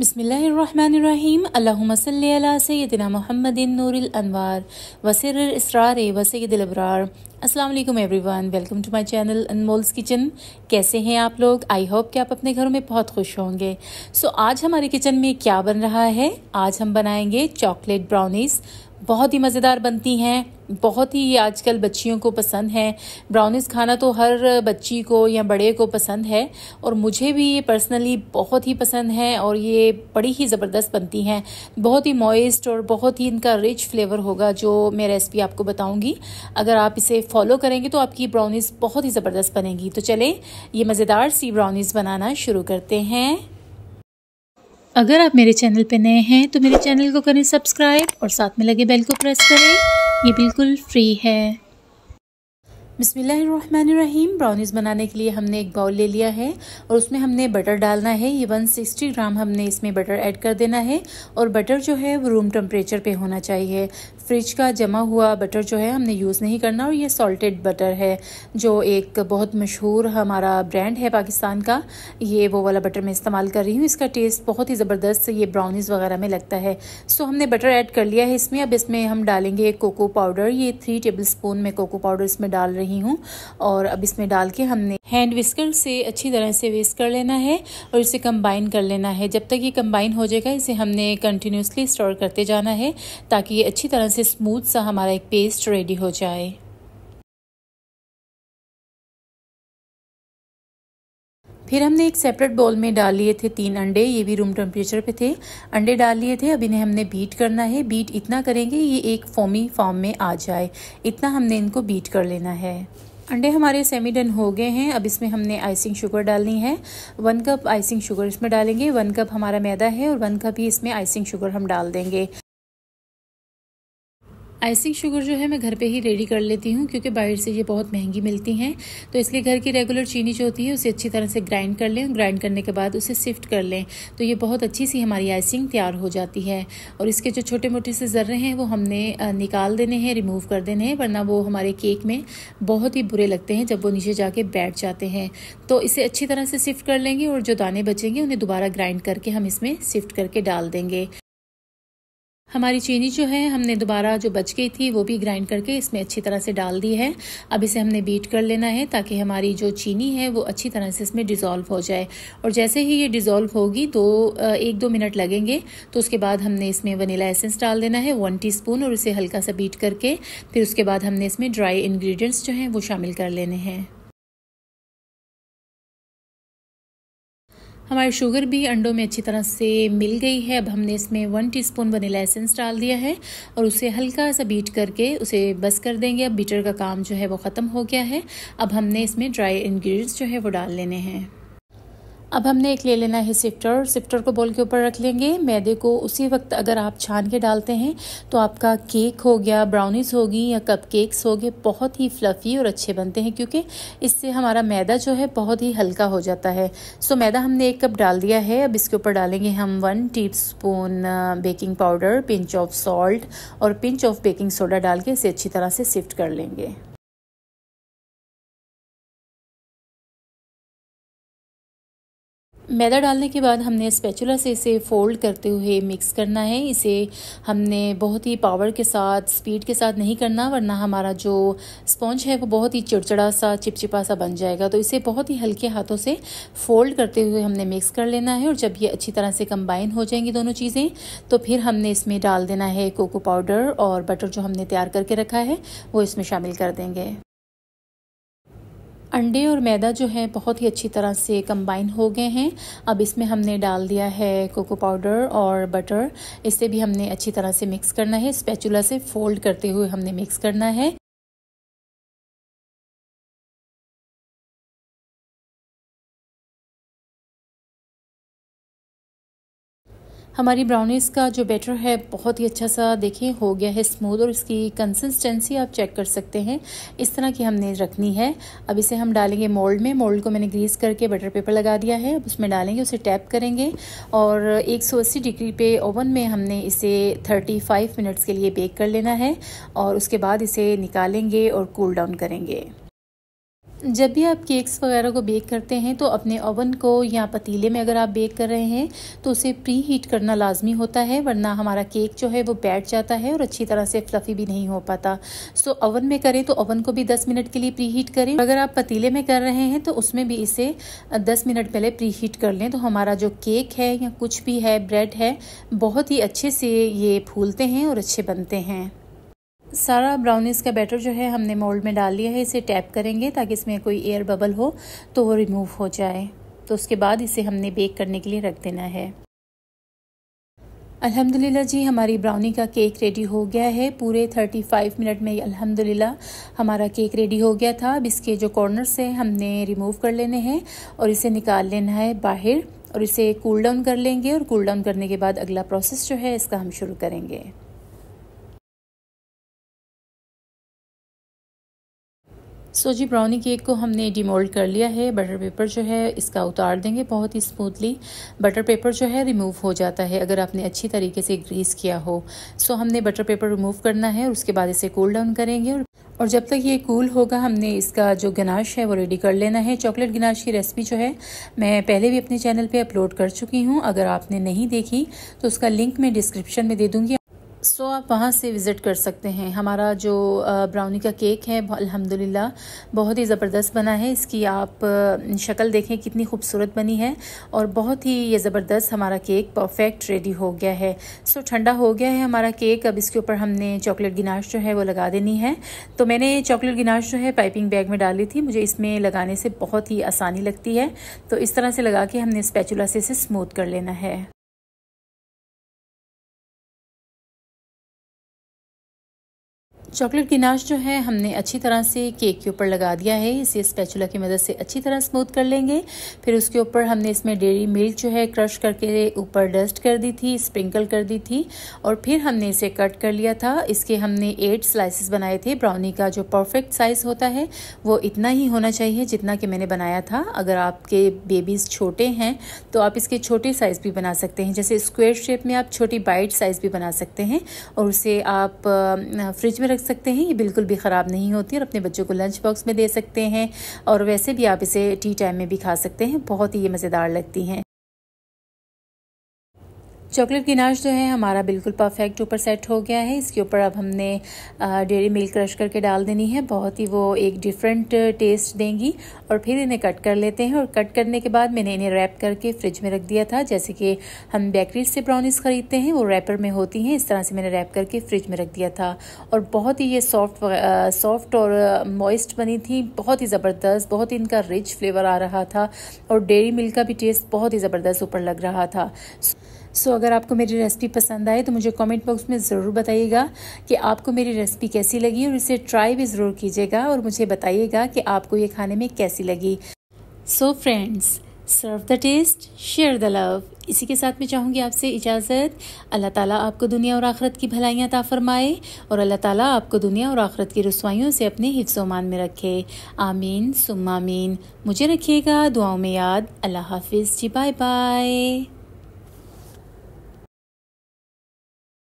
बसमीम् अल्लाम सैदिना मोहम्मद नूरअनवार वसर इसरार वसैदलबरार असलम every one welcome to my channel Anmol's kitchen कैसे हैं आप लोग आई होप कि आप अपने घरों में बहुत खुश होंगे सो so, आज हमारे किचन में क्या बन रहा है आज हम बनाएंगे चॉकलेट ब्राउनीज़ बहुत ही मज़ेदार बनती हैं बहुत ही आजकल बच्चियों को पसंद है ब्राउनीज़ खाना तो हर बच्ची को या बड़े को पसंद है और मुझे भी ये पर्सनली बहुत ही पसंद है और ये बड़ी ही ज़बरदस्त बनती हैं बहुत ही मॉइस्ट और बहुत ही इनका रिच फ्लेवर होगा जो मैं रेसिपी आपको बताऊंगी अगर आप इसे फॉलो करेंगे तो आपकी ब्राउनीज़ बहुत ही ज़बरदस्त बनेगी तो चलें ये मज़ेदार सी ब्राउनीज़ बनाना शुरू करते हैं अगर आप मेरे चैनल पर नए हैं तो मेरे चैनल को करें सब्सक्राइब और साथ में लगे बेल को प्रेस करें ये बिल्कुल फ्री है बिसमीम ब्राउनीज़ बनाने के लिए हमने एक बाउल ले लिया है और उसमें हमने बटर डालना है ये 160 ग्राम हमने इसमें बटर ऐड कर देना है और बटर जो है वो रूम टेम्परेचर पे होना चाहिए फ्रिज का जमा हुआ बटर जो है हमने यूज़ नहीं करना और ये सॉल्टेड बटर है जो एक बहुत मशहूर हमारा ब्रांड है पाकिस्तान का ये वो वाला बटर मैं इस्तेमाल कर रही हूँ इसका टेस्ट बहुत ही ज़बरदस्त ये ब्राउनीज़ वगैरह में लगता है सो हमने बटर ऐड कर लिया है इसमें अब इसमें हम डालेंगे कोको पाउडर ये थ्री टेबल स्पून मैं कोको पाउडर इसमें डाल रही हूँ और अब इसमें डाल के हमने हैंड विस्कर से अच्छी तरह से विस्क कर लेना है और इसे कंबाइन कर लेना है जब तक ये कंबाइन हो जाएगा इसे हमने कंटिन्यूसली स्टोर करते जाना है ताकि ये अच्छी तरह से से स्मूथ सा हमारा एक पेस्ट रेडी हो जाए फिर हमने एक सेपरेट बॉल में डाल लिए थे तीन अंडे ये भी रूम टेम्परेचर पे थे अंडे डाल लिए थे अब इन्हें हमने बीट करना है बीट इतना करेंगे ये एक फोमी फॉर्म में आ जाए इतना हमने इनको बीट कर लेना है अंडे हमारे सेमी डन हो गए हैं अब इसमें हमने आइसिंग शुगर डालनी है वन कप आइसिंग शुगर इसमें डालेंगे वन कप हमारा मैदा है और वन कप ही इसमें आइसिंग शुगर हम डाल देंगे आइसिंग शुगर जो है मैं घर पे ही रेडी कर लेती हूँ क्योंकि बाहर से ये बहुत महंगी मिलती हैं तो इसलिए घर की रेगुलर चीनी जो होती है उसे अच्छी तरह से ग्राइंड कर लें ग्राइंड करने के बाद उसे सिफ्ट कर लें तो ये बहुत अच्छी सी हमारी आइसिंग तैयार हो जाती है और इसके जो छोटे मोटे से ज़र्रे हैं वो हमने निकाल देने हैं रिमूव कर देने हैं वरना वो हमारे केक में बहुत ही बुरे लगते हैं जब वो नीचे जाके बैठ जाते हैं तो इसे अच्छी तरह से सिफ्ट कर लेंगे और जो दाने बचेंगे उन्हें दोबारा ग्राइंड करके हम इसमें सिफ्ट करके डाल देंगे हमारी चीनी जो है हमने दोबारा जो बच गई थी वो भी ग्राइंड करके इसमें अच्छी तरह से डाल दी है अब इसे हमने बीट कर लेना है ताकि हमारी जो चीनी है वो अच्छी तरह से इसमें डिज़ोल्व हो जाए और जैसे ही ये डिज़ोल्व होगी तो एक दो मिनट लगेंगे तो उसके बाद हमने इसमें वनीला एसेंस डाल देना है वन टी और इसे हल्का सा बीट करके फिर उसके बाद हमने इसमें ड्राई इन्ग्रीडियंट्स जो हैं वो शामिल कर लेने हैं हमारी शुगर भी अंडों में अच्छी तरह से मिल गई है अब हमने इसमें वन टीस्पून वनीला एसेंस डाल दिया है और उसे हल्का सा बीट करके उसे बस कर देंगे अब बीटर का काम जो है वो ख़त्म हो गया है अब हमने इसमें ड्राई इन्ग्रीडियंट्स जो है वो डाल लेने हैं अब हमने एक ले लेना है सिफ्टर सिफ्टर को बोल के ऊपर रख लेंगे मैदे को उसी वक्त अगर आप छान के डालते हैं तो आपका केक हो गया ब्राउनीज होगी या कप केक्स हो गए बहुत ही फ्लफ़ी और अच्छे बनते हैं क्योंकि इससे हमारा मैदा जो है बहुत ही हल्का हो जाता है सो मैदा हमने एक कप डाल दिया है अब इसके ऊपर डालेंगे हम one teaspoon baking powder pinch of salt और पिंच ऑफ बेकिंग सोडा डाल के इसे अच्छी तरह से सिफ्ट कर लेंगे मैदा डालने के बाद हमने स्पैचुला से इसे फोल्ड करते हुए मिक्स करना है इसे हमने बहुत ही पावर के साथ स्पीड के साथ नहीं करना वरना हमारा जो स्पॉन्ज है वो बहुत ही चिड़चिड़ा सा चिपचिपा सा बन जाएगा तो इसे बहुत ही हल्के हाथों से फोल्ड करते हुए हमने मिक्स कर लेना है और जब ये अच्छी तरह से कंबाइन हो जाएंगी दोनों चीज़ें तो फिर हमने इसमें डाल देना है कोको पाउडर और बटर जो हमने तैयार करके रखा है वो इसमें शामिल कर देंगे अंडे और मैदा जो है बहुत ही अच्छी तरह से कंबाइन हो गए हैं अब इसमें हमने डाल दिया है कोको पाउडर और बटर इसे भी हमने अच्छी तरह से मिक्स करना है स्पैचुला से फोल्ड करते हुए हमने मिक्स करना है हमारी ब्राउनीज़ का जो बैटर है बहुत ही अच्छा सा देखें हो गया है स्मूथ और इसकी कंसिस्टेंसी आप चेक कर सकते हैं इस तरह की हमने रखनी है अब इसे हम डालेंगे मोल्ड में मोल्ड को मैंने ग्रीस करके बटर पेपर लगा दिया है अब उसमें डालेंगे उसे टैप करेंगे और 180 डिग्री पे ओवन में हमने इसे 35 मिनट्स के लिए बेक कर लेना है और उसके बाद इसे निकालेंगे और कूल डाउन करेंगे जब भी आप केक्स वगैरह को बेक करते हैं तो अपने ओवन को या पतीले में अगर आप बेक कर रहे हैं तो उसे प्री हीट करना लाजमी होता है वरना हमारा केक जो है वो बैठ जाता है और अच्छी तरह से फ्लफ़ी भी नहीं हो पाता सो ओवन में करें तो ओवन को भी 10 मिनट के लिए प्री हीट करें अगर आप पतीले में कर रहे हैं तो उसमें भी इसे दस मिनट पहले प्री हीट कर लें तो हमारा जो केक है या कुछ भी है ब्रेड है बहुत ही अच्छे से ये फूलते हैं और अच्छे बनते हैं सारा ब्राउनीज़ का बैटर जो है हमने मोल्ड में डाल लिया है इसे टैप करेंगे ताकि इसमें कोई एयर बबल हो तो वो रिमूव हो जाए तो उसके बाद इसे हमने बेक करने के लिए रख देना है अल्हम्दुलिल्लाह जी हमारी ब्राउनी का केक रेडी हो गया है पूरे 35 मिनट में अल्हम्दुलिल्लाह हमारा केक रेडी हो गया था अब इसके जो कॉर्नर्स हैं हमने रिमूव कर लेने हैं और इसे निकाल लेना है बाहर और इसे कूल डाउन कर लेंगे और कूल डाउन करने के बाद अगला प्रोसेस जो है इसका हम शुरू करेंगे सो जी ब्राउनी केक को हमने डिमोल्ड कर लिया है बटर पेपर जो है इसका उतार देंगे बहुत ही स्मूथली बटर पेपर जो है रिमूव हो जाता है अगर आपने अच्छी तरीके से ग्रीस किया हो सो हमने बटर पेपर रिमूव करना है और उसके बाद इसे कूल डाउन करेंगे और और जब तक ये कूल होगा हमने इसका जो गनाश है वो रेडी कर लेना है चॉकलेट गनाश की रेसिपी जो है मैं पहले भी अपने चैनल पे अपलोड कर चुकी हूँ अगर आपने नहीं देखी तो उसका लिंक मैं डिस्क्रिप्शन में दे दूँगी सो so, आप वहाँ से विज़िट कर सकते हैं हमारा जो ब्राउनी का केक है अल्हम्दुलिल्लाह बहुत ही ज़बरदस्त बना है इसकी आप शक्ल देखें कितनी खूबसूरत बनी है और बहुत ही ये ज़बरदस्त हमारा केक परफेक्ट रेडी हो गया है सो so, ठंडा हो गया है हमारा केक अब इसके ऊपर हमने चॉकलेट गिनाश जो है वो लगा देनी है तो मैंने चॉकलेट गिनाश जो है पाइपिंग बैग में डाली थी मुझे इसमें लगाने से बहुत ही आसानी लगती है तो इस तरह से लगा के हमने स्पैचुला से इसे स्मूथ कर लेना है चॉकलेट गिनाश जो है हमने अच्छी तरह से केक के ऊपर लगा दिया है इसे स्पैचुला की मदद से अच्छी तरह स्मूथ कर लेंगे फिर उसके ऊपर हमने इसमें डेरी मिल्क जो है क्रश करके ऊपर डस्ट कर दी थी स्प्रिंकल कर दी थी और फिर हमने इसे कट कर लिया था इसके हमने एट स्लाइसिस बनाए थे ब्राउनी का जो परफेक्ट साइज़ होता है वो इतना ही होना चाहिए जितना कि मैंने बनाया था अगर आपके बेबीज़ छोटे हैं तो आप इसके छोटे साइज़ भी बना सकते हैं जैसे स्क्वेयर शेप में आप छोटी बाइट साइज़ भी बना सकते हैं और उसे आप फ्रिज में रख सकते हैं ये बिल्कुल भी ख़राब नहीं होती और अपने बच्चों को लंच बॉक्स में दे सकते हैं और वैसे भी आप इसे टी टाइम में भी खा सकते हैं बहुत ही ये मज़ेदार लगती हैं चॉकलेट गिनाश जो है हमारा बिल्कुल परफेक्ट ऊपर सेट हो गया है इसके ऊपर अब हमने डेरी मिल्क क्रश करके डाल देनी है बहुत ही वो एक डिफरेंट टेस्ट देंगी और फिर इन्हें कट कर लेते हैं और कट करने के बाद मैंने इन्हें रैप करके फ्रिज में रख दिया था जैसे कि हम बेकरी से ब्राउनीज़ ख़रीदते हैं वो रैपर में होती हैं इस तरह से मैंने रैप करके फ्रिज में रख दिया था और बहुत ही ये सॉफ्ट सॉफ्ट और मॉइस्ट बनी थी बहुत ही ज़बरदस्त बहुत ही इनका रिच फ्लेवर आ रहा था और डेरी मिल्क का भी टेस्ट बहुत ही ज़बरदस्त ऊपर लग रहा था सो so, अगर आपको मेरी रेसिपी पसंद आए तो मुझे कमेंट बॉक्स में ज़रूर बताइएगा कि आपको मेरी रेसिपी कैसी लगी और इसे ट्राई भी ज़रूर कीजिएगा और मुझे बताइएगा कि आपको ये खाने में कैसी लगी so friends serve the taste share the love इसी के साथ मैं चाहूँगी आपसे इजाज़त अल्लाह ताला आपको दुनिया और आखरत की भलाइयाँ ताफरमाए और अल्लाह ताला आपको दुनिया और आखरत की रसवाइयों से अपने मान में रखे आमीन सुमामीन मुझे रखिएगा दुआओं में याद अल्लाह हाफिज़ जी बाय बाय